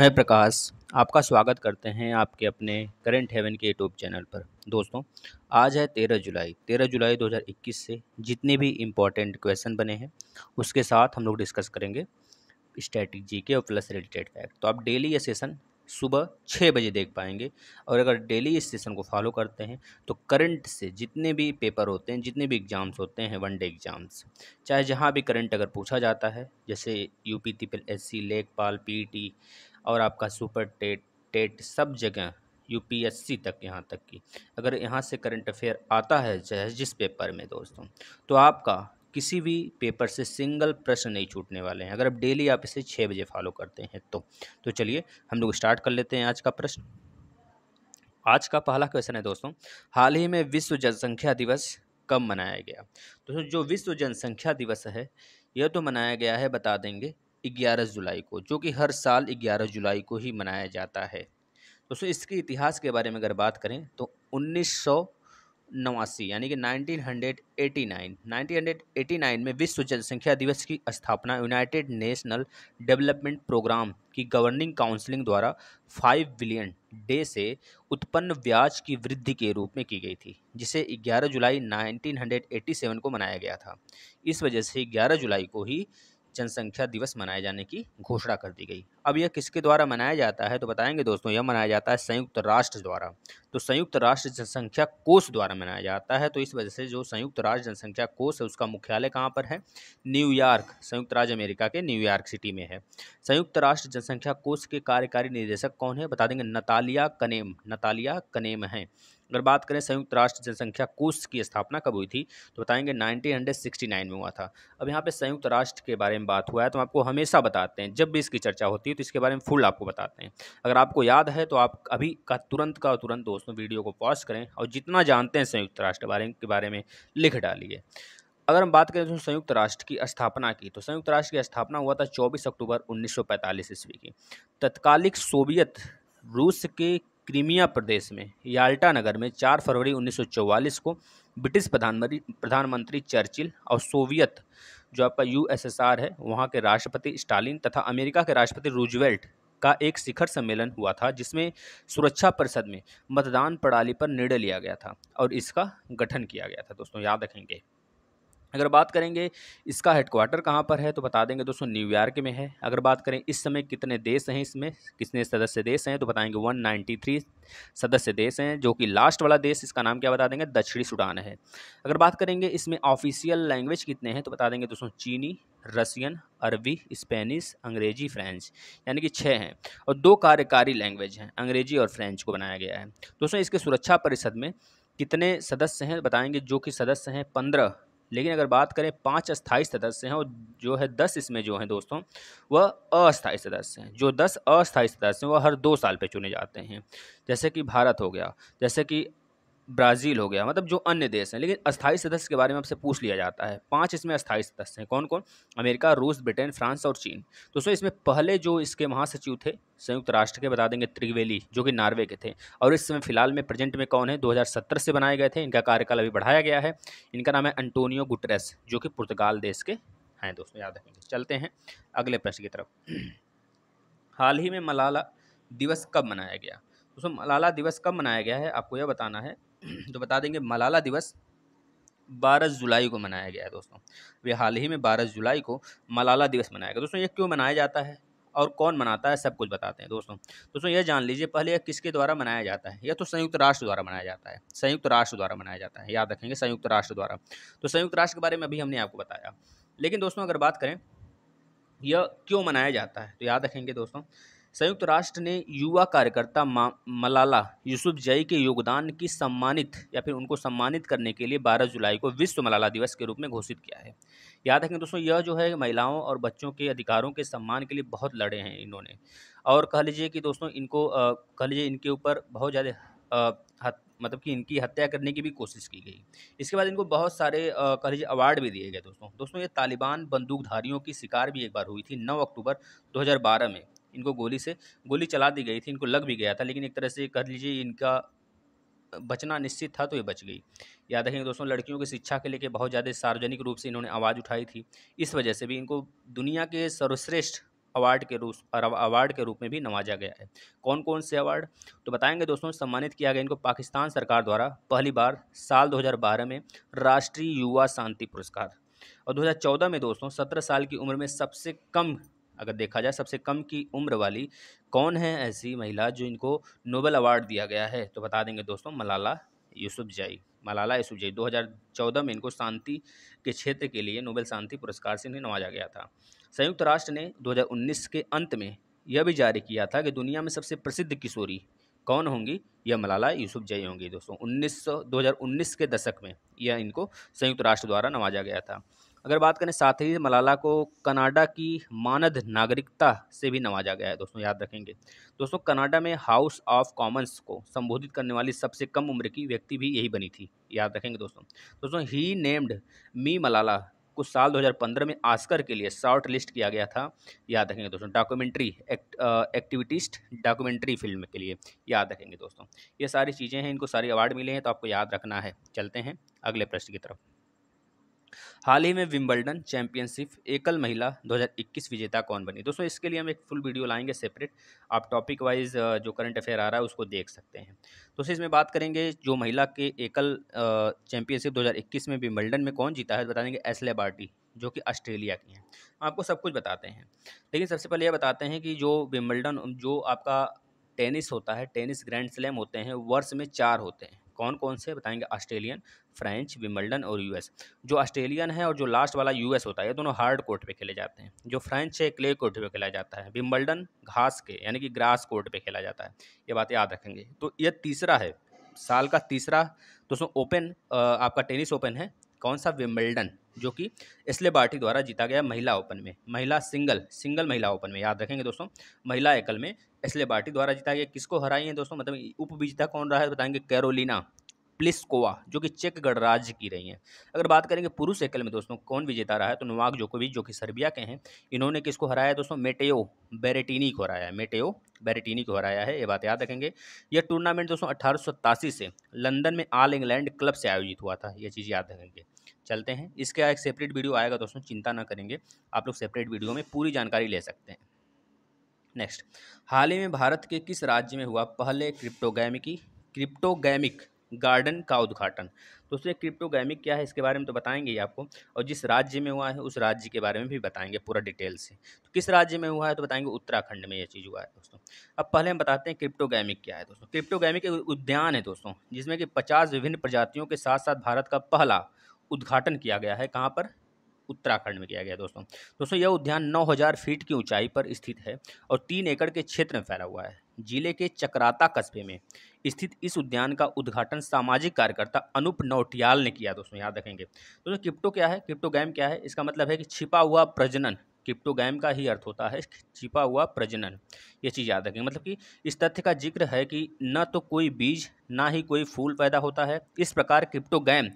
मैं प्रकाश आपका स्वागत करते हैं आपके अपने करेंट हेवन के यूट्यूब चैनल पर दोस्तों आज है तेरह जुलाई तेरह जुलाई 2021 से जितने भी इम्पोर्टेंट क्वेश्चन बने हैं उसके साथ हम लोग डिस्कस करेंगे स्टैटिक के और प्लस रिलेटेड फैक्ट तो आप डेली ये सेशन सुबह छः बजे देख पाएंगे और अगर डेली इस सेशन को फॉलो करते हैं तो करंट से जितने भी पेपर होते हैं जितने भी एग्ज़ाम्स होते हैं वन डे एग्ज़ाम्स चाहे जहाँ भी करंट अगर पूछा जाता है जैसे U P triple S C लेखपाल पी टी और आपका सुपर टेट टेट सब जगह यू तक यहाँ तक की अगर यहाँ से करंट अफेयर आता है चाहे जिस पेपर में दोस्तों तो आपका किसी भी पेपर से सिंगल प्रश्न नहीं छूटने वाले हैं अगर आप डेली आप इसे छः बजे फॉलो करते हैं तो तो चलिए हम लोग स्टार्ट कर लेते हैं आज का प्रश्न आज का पहला क्वेश्चन है दोस्तों हाल ही में विश्व जनसंख्या दिवस कब मनाया गया दोस्तों जो विश्व जनसंख्या दिवस है यह तो मनाया गया है बता देंगे ग्यारह जुलाई को जो कि हर साल ग्यारह जुलाई को ही मनाया जाता है दोस्तों इसके इतिहास के बारे में अगर बात करें तो उन्नीस नवासी यानी कि 1989 1989 में विश्व जनसंख्या दिवस की स्थापना यूनाइटेड नेशनल डेवलपमेंट प्रोग्राम की गवर्निंग काउंसिलिंग द्वारा 5 बिलियन डे से उत्पन्न ब्याज की वृद्धि के रूप में की गई थी जिसे 11 जुलाई 1987 को मनाया गया था इस वजह से 11 जुलाई को ही जनसंख्या दिवस मनाए जाने की घोषणा कर दी गई अब यह किसके द्वारा मनाया जाता है तो बताएंगे दोस्तों यह मनाया जाता है संयुक्त राष्ट्र द्वारा तो संयुक्त राष्ट्र जनसंख्या कोष द्वारा मनाया जाता है तो इस वजह से जो संयुक्त राष्ट्र जनसंख्या कोष है उसका मुख्यालय कहाँ पर है न्यूयॉर्क संयुक्त राज्य अमेरिका के न्यूयॉर्क सिटी में है संयुक्त राष्ट्र जनसंख्या कोष के कार्यकारी निदेशक कौन है बता देंगे नतालिया कनेम नतालिया कनेम हैं अगर बात करें संयुक्त राष्ट्र जनसंख्या कोष की स्थापना कब हुई थी तो बताएंगे 1969 में हुआ था अब यहाँ पे संयुक्त राष्ट्र के बारे में बात हुआ है तो आपको हमेशा बताते हैं जब भी इसकी चर्चा होती है तो इसके बारे में फुल आपको बताते हैं अगर आपको याद है तो आप अभी का तुरंत का तुरंत दोस्तों वीडियो को पॉज करें और जितना जानते हैं संयुक्त राष्ट्र बारे के बारे में लिख डालिए अगर हम बात करें तो संयुक्त राष्ट्र की स्थापना की तो संयुक्त राष्ट्र की स्थापना हुआ था 24 अक्टूबर 1945 ईस्वी की तत्कालिक सोवियत रूस के क्रीमिया प्रदेश में याल्टा नगर में 4 फरवरी 1944 को ब्रिटिश प्रधानमंत्री प्रधानमंत्री चर्चिल और सोवियत जो आपका यूएसएसआर है वहाँ के राष्ट्रपति स्टालिन तथा अमेरिका के राष्ट्रपति रूजवेल्ट का एक शिखर सम्मेलन हुआ था जिसमें सुरक्षा परिषद में मतदान प्रणाली पर निर्णय लिया गया था और इसका गठन किया गया था दोस्तों याद रखेंगे अगर बात करेंगे इसका हेडक्वार्टर कहाँ पर है तो बता देंगे दोस्तों न्यूयॉर्क में है अगर बात करें इस समय कितने देश हैं इसमें कितने सदस्य देश हैं तो बताएंगे 193 सदस्य देश हैं जो कि लास्ट वाला देश इसका नाम क्या बता देंगे दक्षिणी सूडान है अगर बात करेंगे इसमें ऑफिशियल लैंग्वेज कितने हैं तो बता देंगे दोस्तों चीनी रसियन अरबी स्पेनिश अंग्रेजी फ्रेंच यानी कि छः हैं और दो कार्यकारी लैंग्वेज हैं अंग्रेजी और फ्रेंच को बनाया गया है दोस्तों इसके सुरक्षा परिषद में कितने सदस्य हैं बताएंगे जो कि सदस्य हैं पंद्रह लेकिन अगर बात करें पाँच अस्थायी सदस्य हैं और जो है दस इसमें जो हैं दोस्तों वह अस्थायी सदस्य हैं जो दस अस्थायी सदस्य हैं वह हर दो साल पर चुने जाते हैं जैसे कि भारत हो गया जैसे कि ब्राज़ील हो गया मतलब जो अन्य देश हैं लेकिन अस्थायी सदस्य के बारे में आपसे पूछ लिया जाता है पांच इसमें अस्थायी सदस्य हैं कौन कौन अमेरिका रूस ब्रिटेन फ्रांस और चीन दोस्तों इसमें पहले जो इसके महासचिव थे संयुक्त राष्ट्र के बता देंगे त्रिवेली जो कि नार्वे के थे और इस समय फिलहाल में प्रेजेंट में कौन है दो से बनाए गए थे इनका कार्यकाल अभी बढ़ाया गया है इनका नाम है अंटोनियो गुटरेस जो कि पुर्तगाल देश के हैं दोस्तों याद रखेंगे चलते हैं अगले प्रश्न की तरफ हाल ही में मलाला दिवस कब मनाया गया दोस्तों मलाला दिवस कब मनाया गया है आपको यह बताना है तो बता देंगे मलाला दिवस 12 जुलाई को मनाया गया है दोस्तों वे हाल ही में 12 जुलाई को मलाला दिवस मनाया गया दोस्तों ये क्यों मनाया जाता है और कौन मनाता है सब कुछ बताते हैं दोस्तों दोस्तों यह जान लीजिए पहले यह किसके द्वारा मनाया जाता है यह तो संयुक्त राष्ट्र द्वारा मनाया जाता है संयुक्त राष्ट्र द्वारा मनाया जाता है याद रखेंगे संयुक्त राष्ट्र द्वारा तो संयुक्त राष्ट्र के बारे में अभी हमने आपको बताया लेकिन दोस्तों अगर बात करें यह क्यों मनाया जाता है तो याद रखेंगे दोस्तों संयुक्त राष्ट्र ने युवा कार्यकर्ता मलाला जई के योगदान की सम्मानित या फिर उनको सम्मानित करने के लिए 12 जुलाई को विश्व मलाला दिवस के रूप में घोषित किया है याद रखें दोस्तों यह जो है महिलाओं और बच्चों के अधिकारों के सम्मान के लिए बहुत लड़े हैं इन्होंने और कह लीजिए कि दोस्तों इनको कह लीजिए इनके ऊपर बहुत ज़्यादा मतलब कि इनकी हत्या करने की भी कोशिश की गई इसके बाद इनको बहुत सारे कह लीजिए अवार्ड भी दिए गए दोस्तों दोस्तों ये तालिबान बंदूकधारियों की शिकार भी एक बार हुई थी 9 अक्टूबर 2012 में इनको गोली से गोली चला दी गई थी इनको लग भी गया था लेकिन एक तरह से कह लीजिए इनका बचना निश्चित था तो ये बच गई याद रखेंगे दोस्तों लड़कियों की शिक्षा के लेके बहुत ज़्यादा सार्वजनिक रूप से इन्होंने आवाज़ उठाई थी इस वजह से भी इनको दुनिया के सर्वश्रेष्ठ अवार्ड के रूप अवार्ड के रूप में भी नवाजा गया है कौन कौन से अवार्ड तो बताएंगे दोस्तों सम्मानित किया गया इनको पाकिस्तान सरकार द्वारा पहली बार साल 2012 में राष्ट्रीय युवा शांति पुरस्कार और 2014 में दोस्तों 17 साल की उम्र में सबसे कम अगर देखा जाए सबसे कम की उम्र वाली कौन है ऐसी महिला जो इनको नोबेल अवार्ड दिया गया है तो बता देंगे दोस्तों मलाला यूसुफजई मलाला यूसुफजई 2014 में इनको शांति के क्षेत्र के लिए नोबेल शांति पुरस्कार से इन्हें नवाजा गया था संयुक्त राष्ट्र ने 2019 के अंत में यह भी जारी किया था कि दुनिया में सबसे प्रसिद्ध किशोरी कौन होंगी यह मलाला यूसुफ जई होंगी दोस्तों 1900 2019 के दशक में यह इनको संयुक्त राष्ट्र द्वारा नवाजा गया था अगर बात करें साथ ही मलाला को कनाडा की मानद नागरिकता से भी नवाजा गया है दोस्तों याद रखेंगे दोस्तों कनाडा में हाउस ऑफ कॉमन्स को संबोधित करने वाली सबसे कम उम्र की व्यक्ति भी यही बनी थी याद रखेंगे दोस्तों दोस्तों ही नेम्ड मी मलाला को साल 2015 में आस्कर के लिए शॉर्ट लिस्ट किया गया था याद रखेंगे दोस्तों documentary act, activist documentary film के लिए याद रखेंगे दोस्तों ये सारी चीज़ें हैं इनको सारे अवार्ड मिले हैं तो आपको याद रखना है चलते हैं अगले प्रश्न की तरफ हाल ही में विंबलडन चैंपियनशिप एकल महिला 2021 विजेता कौन बनी दोस्तों इसके लिए हम एक फुल वीडियो लाएंगे सेपरेट आप टॉपिक वाइज जो करंट अफेयर आ रहा है उसको देख सकते हैं दोस्तों इसमें बात करेंगे जो महिला के एकल चैंपियनशिप 2021 में विंबलडन में कौन जीता है बता देंगे एसले बार्टी जो कि ऑस्ट्रेलिया की हैं आपको सब कुछ बताते हैं लेकिन सबसे पहले यह बताते हैं कि जो विम्बल्डन जो आपका टेनिस होता है टेनिस ग्रैंड स्लैम होते हैं वर्ष में चार होते हैं कौन कौन से बताएंगे ऑस्ट्रेलियन फ्रेंच विमल्डन और यूएस जो ऑस्ट्रेलियन है और जो लास्ट वाला यूएस होता है ये दोनों हार्ड कोर्ट पे खेले जाते हैं जो फ्रेंच है क्ले कोर्ट पे खेला जाता है विमल्डन घास के यानी कि ग्रास कोर्ट पे खेला जाता है ये बात याद रखेंगे तो ये तीसरा है साल का तीसरा दोस्तों ओपन आपका टेनिस ओपन है कौन सा विम्बल्डन जो कि इसलिए बार्टी द्वारा जीता गया महिला ओपन में महिला सिंगल सिंगल महिला ओपन में याद रखेंगे दोस्तों महिला एकल में इसलिए बार्टी द्वारा जीता गया किसको हराई है दोस्तों मतलब उप विजेता कौन रहा है बताएंगे कैरोलिना प्लिसकोवा जो कि चेक गणराज्य की रही हैं अगर बात करेंगे पुरुष एकल में दोस्तों कौन विजेता रहा है तो नोवाक जोकोविच जो कि सर्बिया के हैं इन्होंने किसको हराया दोस्तों मेटेओ बेरेटिनी को हराया है मेटेओ बेरेटिनी को हराया है ये बात याद रखेंगे यह टूर्नामेंट दोस्तों अठारह से लंदन में ऑल इंग्लैंड क्लब से आयोजित हुआ था यह चीज़ याद रखेंगे चलते हैं इसके एक सेपरेट वीडियो आएगा दोस्तों चिंता ना करेंगे आप लोग सेपरेट वीडियो में पूरी जानकारी ले सकते हैं नेक्स्ट हाल ही में भारत के किस राज्य में हुआ पहले क्रिप्टोगैमिकी क्रिप्टोगैमिक गार्डन का उद्घाटन दोस्तों क्रिप्टोगैमिक क्या है इसके बारे में तो बताएंगे ही आपको और जिस राज्य में हुआ है उस राज्य के बारे में भी बताएंगे पूरा डिटेल से तो किस राज्य में हुआ है तो बताएंगे उत्तराखंड में ये चीज़ हुआ है दोस्तों अब पहले हम बताते हैं क्रिप्टोगैमिक क्या है दोस्तों क्रिप्टोगैमिक एक उद्यान है दोस्तों जिसमें कि पचास विभिन्न प्रजातियों के साथ साथ भारत का पहला उद्घाटन किया गया है कहाँ पर उत्तराखंड में किया गया दोस्तों दोस्तों यह उद्यान 9000 फीट की ऊंचाई पर स्थित है और तीन एकड़ के क्षेत्र में फैला हुआ है जिले के चक्राता कस्बे में स्थित इस उद्यान का उद्घाटन सामाजिक कार्यकर्ता अनुप नौटियाल ने किया दोस्तों याद रखेंगे दोस्तों क्रिप्टो क्या है क्रिप्टोगैम क्या है इसका मतलब है कि छिपा हुआ प्रजनन क्रिप्टोगैम का ही अर्थ होता है छिपा हुआ प्रजनन ये चीज़ याद रखेंगे मतलब कि इस तथ्य का जिक्र है कि न तो कोई बीज ना ही कोई फूल पैदा होता है इस प्रकार क्रिप्टोगैम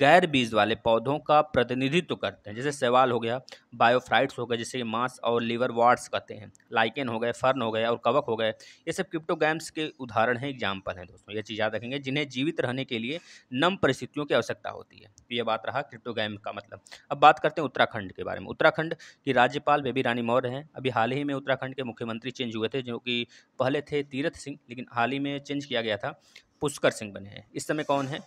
गैर बीज वाले पौधों का प्रतिनिधित्व करते हैं जैसे सेवाल हो गया बायोफ्राइट्स हो गए जैसे मांस और लीवर वार्ड्स कहते हैं लाइकेन हो गए फर्न हो गए और कवक हो गए ये सब क्रिप्टोगैम्स के उदाहरण हैं एग्जाम्पल हैं दोस्तों ये चीज़ याद रखेंगे जिन्हें जीवित रहने के लिए नम परिस्थितियों की आवश्यकता होती है तो ये बात रहा क्रिप्टोगैम का मतलब अब बात करते हैं उत्तराखंड के बारे में उत्तराखंड की राज्यपाल बेबी रानी मौर्य हैं अभी हाल ही में उत्तराखंड के मुख्यमंत्री चेंज हुए थे जो कि पहले थे तीरथ सिंह लेकिन हाल ही में चेंज किया गया था पुष्कर सिंह बने हैं इस समय कौन है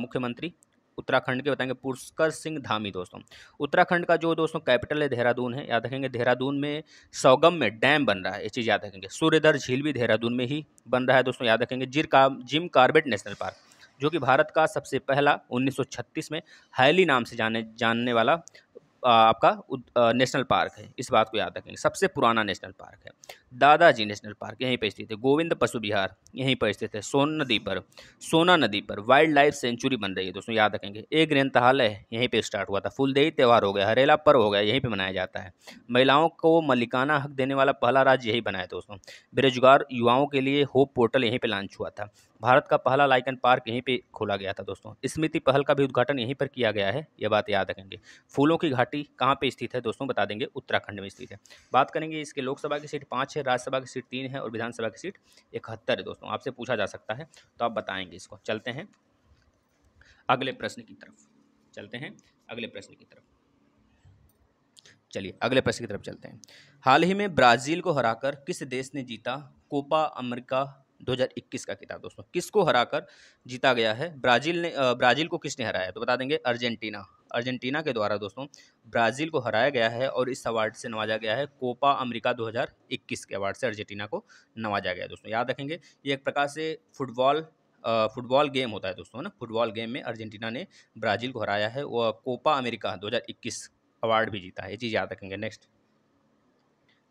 मुख्यमंत्री उत्तराखंड के बताएंगे पुष्कर सिंह धामी दोस्तों उत्तराखंड का जो दोस्तों कैपिटल है देहरादून है याद रखेंगे देहरादून में सौगम में डैम बन रहा है ये चीज़ याद रखेंगे सूर्यधर झील भी देहरादून में ही बन रहा है दोस्तों याद रखेंगे जिर का जिम कार्बेट नेशनल पार्क जो कि भारत का सबसे पहला 1936 में हैली नाम से जाने जानने वाला आपका नेशनल पार्क है इस बात को याद रखेंगे सबसे पुराना नेशनल पार्क है दादाजी नेशनल पार्क यहीं पर स्थित है गोविंद पशु विहार यहीं पर स्थित है सोन नदी पर सोना नदी पर वाइल्ड लाइफ सेंचुरी बन रही है दोस्तों याद रखेंगे एक ग्रंथालय यहीं पर स्टार्ट हुआ था फुलदेही त्यौहार हो गया हरेला पर्व हो गया यहीं पर मनाया जाता है महिलाओं को मलिकाना हक देने वाला पहला राज्य यही बनाया दोस्तों बेरोजगार युवाओं के लिए होप पोर्टल यहीं पर लॉन्च हुआ था भारत का पहला लाइकन पार्क यहीं पे खोला गया था दोस्तों स्मृति पहल का भी उद्घाटन यहीं पर किया गया है ये बात याद रखेंगे फूलों की घाटी कहाँ पे स्थित है दोस्तों बता देंगे उत्तराखंड में स्थित है बात करेंगे इसके लोकसभा की सीट पाँच है राज्यसभा की सीट तीन है और विधानसभा की सीट इकहत्तर है दोस्तों आपसे पूछा जा सकता है तो आप बताएंगे इसको चलते हैं अगले प्रश्न की तरफ चलते हैं अगले प्रश्न की तरफ चलिए अगले प्रश्न की तरफ चलते हैं हाल ही में ब्राज़ील को हराकर किस देश ने जीता कोपा अमेरिका 2021 का किताब दोस्तों किसको हराकर जीता गया है ब्राज़ील ने ब्राज़ील को किसने हराया तो बता देंगे अर्जेंटीना अर्जेंटीना के द्वारा दोस्तों ब्राज़ील को हराया गया है और इस अवार्ड से नवाजा गया है कोपा अमेरिका 2021 के अवार्ड से अर्जेंटीना को नवाजा गया दोस्तों याद रखेंगे ये एक प्रकार से फुटबॉल फुटबॉल गेम होता है दोस्तों ना फुटबॉल गेम में अर्जेंटीना ने ब्राज़ील को हराया है वह कोपा अमेरिका दो अवार्ड भी जीता है ये चीज़ याद रखेंगे नेक्स्ट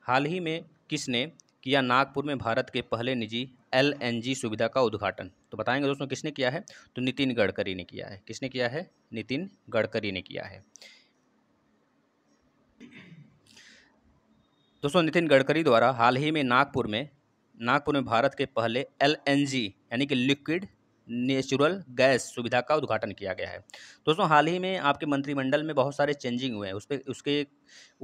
हाल ही में किसने किया नागपुर में भारत के पहले निजी एलएनजी सुविधा का उद्घाटन तो बताएंगे दोस्तों किसने किया है तो नितिन गडकरी ने किया है किसने किया है नितिन गडकरी ने किया है दोस्तों नितिन गडकरी द्वारा हाल ही में नागपुर में नागपुर में भारत के पहले एलएनजी यानी कि लिक्विड नेचुरल गैस सुविधा का उद्घाटन किया गया है दोस्तों हाल ही में आपके मंत्रिमंडल में बहुत सारे चेंजिंग हुए हैं उस पर उसके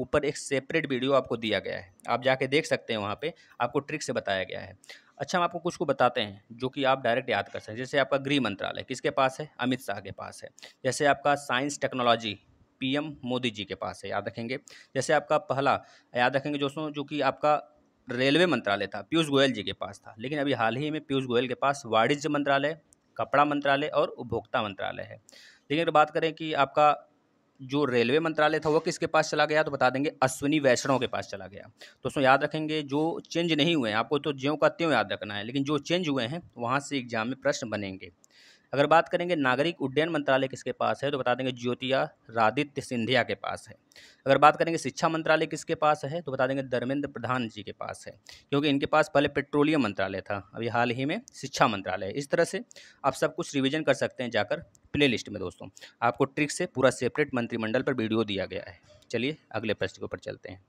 ऊपर एक सेपरेट वीडियो आपको दिया गया है आप जाके देख सकते हैं वहाँ पे आपको ट्रिक से बताया गया है अच्छा हम आपको कुछ को बताते हैं जो कि आप डायरेक्ट याद कर सकते हैं जैसे आपका गृह मंत्रालय किसके पास है अमित शाह के पास है जैसे आपका science technology PM Modi ji के पास है याद रखेंगे जैसे आपका पहला याद रखेंगे दोस्तों जो कि आपका रेलवे मंत्रालय था पीयूष गोयल जी के पास था लेकिन अभी हाल ही में पीयूष गोयल के पास वाणिज्य मंत्रालय कपड़ा मंत्रालय और उपभोक्ता मंत्रालय है लेकिन अगर बात करें कि आपका जो रेलवे मंत्रालय था वो किसके पास चला गया तो बता देंगे अश्विनी वैष्णव के पास चला गया तो उसमें याद रखेंगे जो चेंज नहीं हुए हैं आपको तो ज्यों का त्यों याद रखना है लेकिन जो चेंज हुए हैं वहाँ से एग्जाम में प्रश्न बनेंगे अगर बात करेंगे नागरिक उड्डयन मंत्रालय किसके पास है तो बता देंगे ज्योतिया रादित्य सिंधिया के पास है अगर बात करेंगे शिक्षा मंत्रालय किसके पास है तो बता देंगे धर्मेंद्र प्रधान जी के पास है क्योंकि इनके पास पहले पेट्रोलियम मंत्रालय था अभी हाल ही में शिक्षा मंत्रालय इस तरह से आप सब कुछ रिविजन कर सकते हैं जाकर प्ले में दोस्तों आपको ट्रिक से पूरा सेपरेट मंत्रिमंडल पर वीडियो दिया गया है चलिए अगले प्रश्न के ऊपर चलते हैं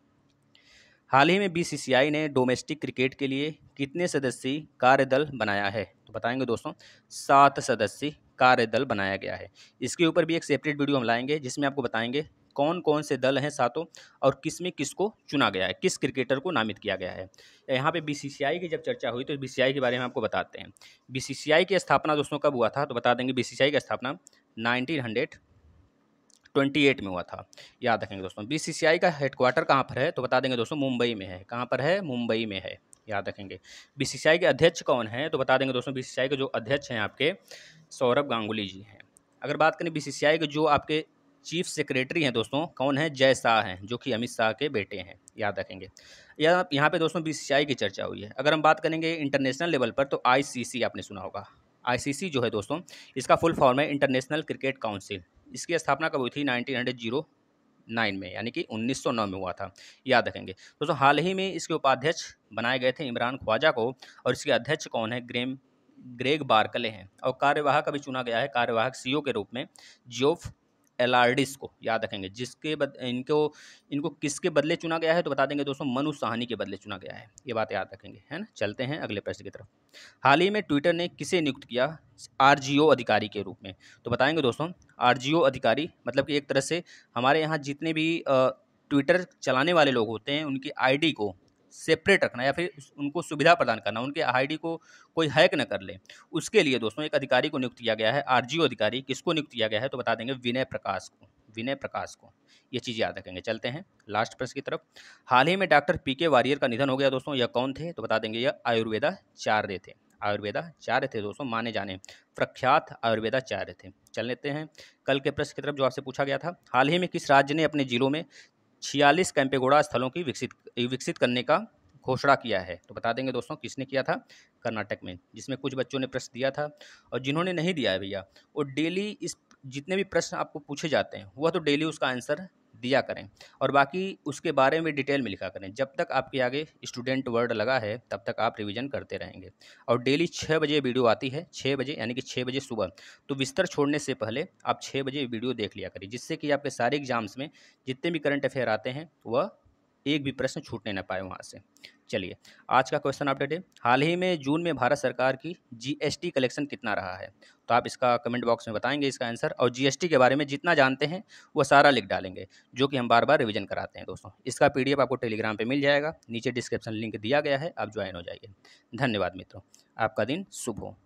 हाल ही में बीसीसीआई ने डोमेस्टिक क्रिकेट के लिए कितने सदस्यीय कार्यदल बनाया है बताएंगे दोस्तों सात सदस्यीय कार्यदल बनाया गया है इसके ऊपर भी एक सेपरेट वीडियो हम लाएंगे जिसमें आपको बताएंगे कौन कौन से दल हैं सातों और किस में किसको चुना गया है किस क्रिकेटर को नामित किया गया है यहाँ पे बीसीसीआई की जब चर्चा हुई तो बीसीसीआई के बारे में आपको बताते हैं बीसीसीआई की स्थापना दोस्तों कब हुआ था तो बता देंगे बीसीसीआई की स्थापना 1928 में हुआ था याद रखेंगे दोस्तों बीसीसीआई का हेडक्वार्टर कहाँ पर है तो बता देंगे दोस्तों मुंबई में है कहाँ पर है मुंबई में है याद रखेंगे बीसीसीआई के अध्यक्ष कौन हैं तो बता देंगे दोस्तों बीसीसीआई के जो अध्यक्ष हैं आपके सौरभ गांगुली जी हैं अगर बात करें बीसीसीआई के जो आपके चीफ सेक्रेटरी हैं दोस्तों कौन हैं जय शाह हैं जो कि अमित शाह के बेटे हैं याद रखेंगे या यहाँ पे दोस्तों बीसीसीआई की चर्चा हुई है अगर हम बात करेंगे इंटरनेशनल लेवल पर तो आईसीसी आपने सुना होगा आईसीसी जो है दोस्तों इसका फुल फॉर्म है इंटरनेशनल क्रिकेट काउंसिल इसकी स्थापना कब हुई थी नाइनटीन हंड्रेड जीरो नाइन में यानी कि 1909 में हुआ था याद रखेंगे दोस्तों तो हाल ही में इसके उपाध्यक्ष बनाए गए थे इमरान ख्वाजा को और इसके अध्यक्ष कौन है ग्रेम ग्रेग बारकले हैं और कार्यवाहक अभी चुना गया है कार्यवाहक सीईओ के रूप में जोफ एलार्डिस को याद रखेंगे जिसके बद इनको इनको किसके बदले चुना गया है तो बता देंगे दोस्तों मनु साहनी के बदले चुना गया है ये बात याद रखेंगे है ना चलते हैं अगले प्रश्न की तरफ हाल ही में ट्विटर ने किसे नियुक्त किया आर अधिकारी के रूप में तो बताएंगे दोस्तों आर अधिकारी मतलब कि एक तरह से हमारे यहाँ जितने भी ट्विटर चलाने वाले लोग होते हैं उनकी आई को सेपरेट रखना या फिर उनको सुविधा प्रदान करना उनके आईडी को कोई हैक न कर ले उसके लिए दोस्तों एक अधिकारी को नियुक्त किया गया है आर अधिकारी किसको नियुक्त किया गया है तो बता देंगे विनय प्रकाश को विनय प्रकाश को ये चीज़ याद रखेंगे चलते हैं लास्ट प्रश्न की तरफ हाल ही में डॉक्टर पी के वारियर का निधन हो गया दोस्तों यह कौन थे तो बता देंगे यह आयुर्वेदा चार्य थे आयुर्वेदा चार्य थे दोस्तों माने जाने प्रख्यात आयुर्वेदा चार्य थे चल लेते हैं कल के प्रश्न की तरफ जो आपसे पूछा गया था हाल ही में किस राज्य ने अपने जिलों में छियालीस कैंपेगोड़ा स्थलों की विकसित विकसित करने का घोषणा किया है तो बता देंगे दोस्तों किसने किया था कर्नाटक में जिसमें कुछ बच्चों ने प्रश्न दिया था और जिन्होंने नहीं दिया है भैया वो डेली इस जितने भी प्रश्न आपको पूछे जाते हैं वह तो डेली उसका आंसर दिया करें और बाकी उसके बारे में डिटेल में लिखा करें जब तक आपके आगे स्टूडेंट वर्ड लगा है तब तक आप रिविज़न करते रहेंगे और डेली छः बजे वीडियो आती है छः बजे यानी कि छः बजे सुबह तो बिस्तर छोड़ने से पहले आप छः बजे वीडियो देख लिया करें जिससे कि आपके सारे एग्ज़ाम्स में जितने भी करंट अफेयर आते हैं वह एक भी प्रश्न छूटने ना पाए वहाँ से चलिए आज का क्वेश्चन अपडेट है हाल ही में जून में भारत सरकार की जीएसटी कलेक्शन कितना रहा है तो आप इसका कमेंट बॉक्स में बताएंगे इसका आंसर और जीएसटी के बारे में जितना जानते हैं वो सारा लिख डालेंगे जो कि हम बार बार रिवीजन कराते हैं दोस्तों इसका पी आपको टेलीग्राम पर मिल जाएगा नीचे डिस्क्रिप्शन लिंक दिया गया है आप ज्वाइन हो जाइए धन्यवाद मित्रों आपका दिन शुभ हो